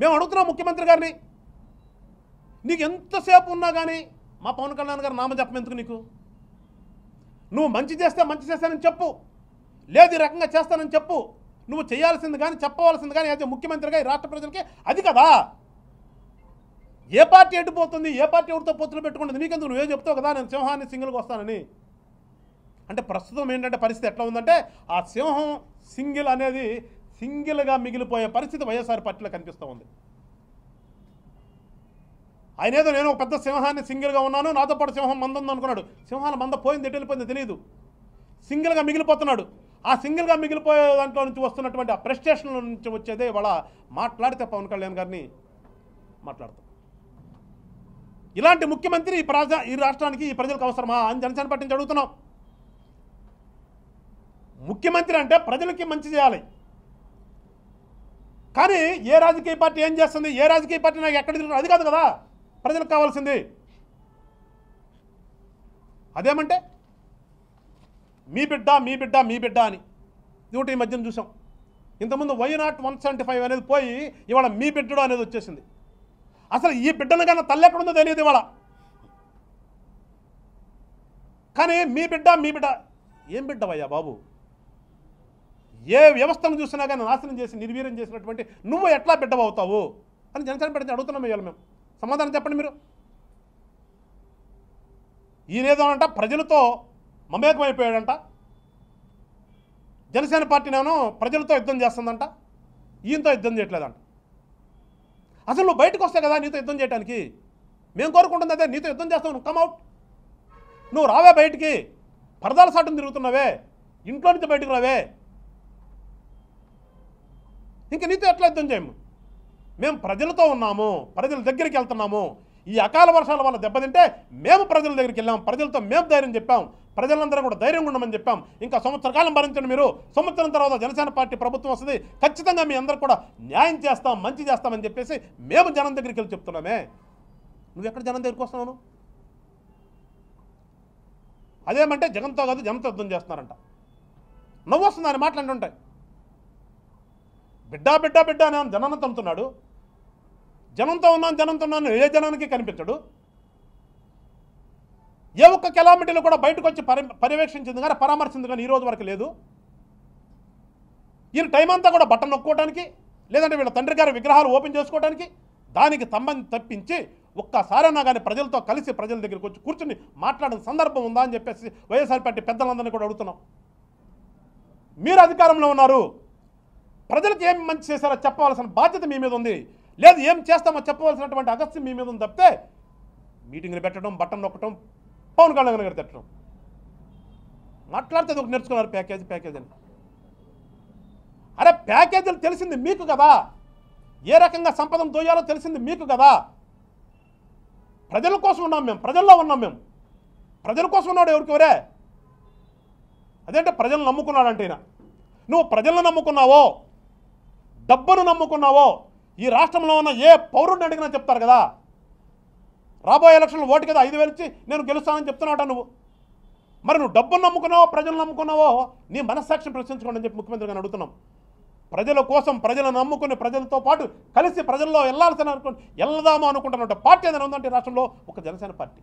మేము అడుగుతున్నాం ముఖ్యమంత్రి గారిని నీకు ఎంతసేపు ఉన్నా కానీ మా పవన్ కళ్యాణ్ గారు నామ చెప్పమెందుకు నీకు నువ్వు మంచి చేస్తే మంచి చేస్తానని చెప్పు లేదు ఈ రకంగా చేస్తానని చెప్పు నువ్వు చేయాల్సింది కానీ చెప్పవలసింది కానీ అది ముఖ్యమంత్రిగా ఈ రాష్ట్ర ప్రజలకి అది కదా ఏ పార్టీ ఎట్టుపోతుంది ఏ పార్టీ ఎవరితో పొత్తులు పెట్టుకుంటుంది నీకెందుకు నువ్వే చెప్తావు కదా నేను సింహాన్ని సింగిల్గా వస్తానని అంటే ప్రస్తుతం ఏంటంటే పరిస్థితి ఎట్లా ఉందంటే ఆ సింహం సింగిల్ అనేది సింగిల్గా మిగిలిపోయే పరిస్థితి వైఎస్ఆర్ పార్టీలో కనిపిస్తూ ఉంది ఆయన ఏదో నేను ఒక పెద్ద సింహాన్ని సింగిల్గా ఉన్నాను నాతో పాటు సింహం మంద ఉంది అనుకున్నాడు సింహాల మంద పోయింది ఎటు వెళ్ళిపోయింది తెలియదు సింగిల్గా మిగిలిపోతున్నాడు ఆ సింగిల్గా మిగిలిపోయే దాంట్లో నుంచి వస్తున్నటువంటి ఆ ప్రెస్టేషన్ల నుంచి వచ్చేదే ఇవాళ మాట్లాడితే పవన్ కళ్యాణ్ గారిని మాట్లాడతాం ఇలాంటి ముఖ్యమంత్రి ఈ ప్రజా ఈ రాష్ట్రానికి ఈ ప్రజలకు అవసరమా అని జనసేన పార్టీ నుంచి అడుగుతున్నాం ముఖ్యమంత్రి అంటే ప్రజలకి మంచి చేయాలి కానీ ఏ రాజకీయ పార్టీ ఏం చేస్తుంది ఏ రాజకీయ పార్టీ నాకు ఎక్కడ తిరుగుతుంది అది కాదు కదా ప్రజలకు కావాల్సింది అదేమంటే మీ బిడ్డ మీ బిడ్డ మీ బిడ్డ అని ఇదిగోటి ఈ మధ్యన చూసాం ఇంతకుముందు why not one seventy five అనేది పోయి ఇవాళ మీ బిడ్డడు అనేది వచ్చేసింది అసలు ఈ బిడ్డను కన్నా తల్లి ఎక్కడుందో తెలియదు ఇవాళ కానీ మీ బిడ్డ మీ బిడ్డ ఏం బిడ్డవయ్యా బాబు ఏ వ్యవస్థను చూసినా కానీ నాశనం చేసి నిర్వీర్యం చేసినటువంటి నువ్వు ఎట్లా బిడ్డవవుతావు అని జనసేన పెట్టి అడుగుతున్నాం ఇవాళ మేము సమాధానం చెప్పండి మీరు ఈయనేదోనంట ప్రజలతో మమేకమైపోయాడంట జనసేన పార్టీ నేను ప్రజలతో యుద్ధం చేస్తుందంట ఈయనతో యుద్ధం చేయట్లేదంట అసలు నువ్వు బయటకు వస్తే కదా నీతో యుద్ధం చేయడానికి మేము కోరుకుంటుంది అదే నీతో యుద్ధం చేస్తావు నువ్వు కమ్అవుట్ నువ్వు రావే బయటికి పరదాల సాటం తిరుగుతున్నావే ఇంట్లో నుంచి బయటకు రావే ఇంక నీతో ఎట్లా యుద్ధం చేయము మేము ప్రజలతో ఉన్నాము ప్రజల దగ్గరికి వెళ్తున్నాము ఈ అకాల వర్షాల వల్ల దెబ్బతింటే మేము ప్రజల దగ్గరికి వెళ్ళాం ప్రజలతో మేము ధైర్యం చెప్పాం ప్రజలందరూ కూడా ధైర్యంగా ఉండమని చెప్పాం ఇంకా సంవత్సర కాలం భరించండి మీరు సంవత్సరం తర్వాత జనసేన పార్టీ ప్రభుత్వం వస్తుంది ఖచ్చితంగా మీ అందరూ కూడా న్యాయం చేస్తాం మంచి చేస్తామని చెప్పేసి మేము జనం దగ్గరికి వెళ్ళి చెప్తున్నామే నువ్వు ఎక్కడ జనం దగ్గరికి వస్తున్నావు అదేమంటే జగన్తో కాదు జనంతో యుద్ధం చేస్తున్నారంట నువ్వు వస్తుంది అని మాట్లాడుంటాయి బిడ్డా బిడ్డా బిడ్డ అని జనాన్ని తమ్ముతున్నాడు జనంతో ఉన్నాను జనంతో ఉన్నాను ఏ జనానికి కనిపించడు ఏ ఒక్క కిలోమీటర్లు కూడా బయటకు వచ్చి పరి పర్యవేక్షించింది కానీ పరామర్శించింది కానీ ఈరోజు వరకు లేదు ఈయన టైం అంతా కూడా బట్టలు నొక్కోవడానికి లేదంటే వీళ్ళ తండ్రి గారి విగ్రహాలు ఓపెన్ చేసుకోవడానికి దానికి సంబంధం తప్పించి ఒక్కసారైనా కానీ ప్రజలతో కలిసి ప్రజల దగ్గరికి వచ్చి కూర్చుని మాట్లాడిన సందర్భం ఉందా అని చెప్పేసి వైఎస్ఆర్ పార్టీ పెద్దలందరినీ కూడా అడుగుతున్నాం మీరు అధికారంలో ఉన్నారు ప్రజలకు ఏం మంచి చేశారో చెప్పవలసిన బాధ్యత మీ మీద ఉంది లేదు ఏం చేస్తామో చెప్పవలసినటువంటి అగస్త్యం మీ మీద ఉంది తప్పితే మీటింగ్లు పెట్టడం బట్టలు నొక్కడం పవన్ కళ్యాణ్ గారు తిట్టడం మాట్లాడితే ఒక నేర్చుకున్నారు ప్యాకేజ్ ప్యాకేజ్ అని అరే ప్యాకేజీలు తెలిసింది మీకు కదా ఏ రకంగా సంపదం దోయాలో తెలిసింది మీకు కదా ప్రజల కోసం ఉన్నాం మేము ప్రజల్లో ఉన్నాం మేము ప్రజల కోసం ఉన్నాడు ఎవరికెవరే అదేంటే ప్రజలను నమ్ముకున్నాడంటే నువ్వు ప్రజలను నమ్ముకున్నావో డబ్బును నమ్ముకున్నావో ఈ రాష్ట్రంలో ఉన్న ఏ పౌరుడిని అడిగినా చెప్తారు కదా రాబోయే ఎలక్షన్లు ఓటు కదా ఐదు వేలు ఇచ్చి నేను గెలుస్తానని చెప్తున్నావు నువ్వు మరి నువ్వు డబ్బును నమ్ముకున్నావో ప్రజలు నమ్ముకున్నావో నీ మనస్సాక్షిని ప్రశ్నించుకోండి అని చెప్పి ముఖ్యమంత్రి గారిని అడుగుతున్నాం ప్రజల కోసం ప్రజలను నమ్ముకుని ప్రజలతో పాటు కలిసి ప్రజల్లో వెళ్ళాల్సిన అనుకుని వెళ్దాము అనుకుంటున్నట్టు పార్టీ ఏదైనా ఉందంటే రాష్ట్రంలో ఒక జనసేన పార్టీ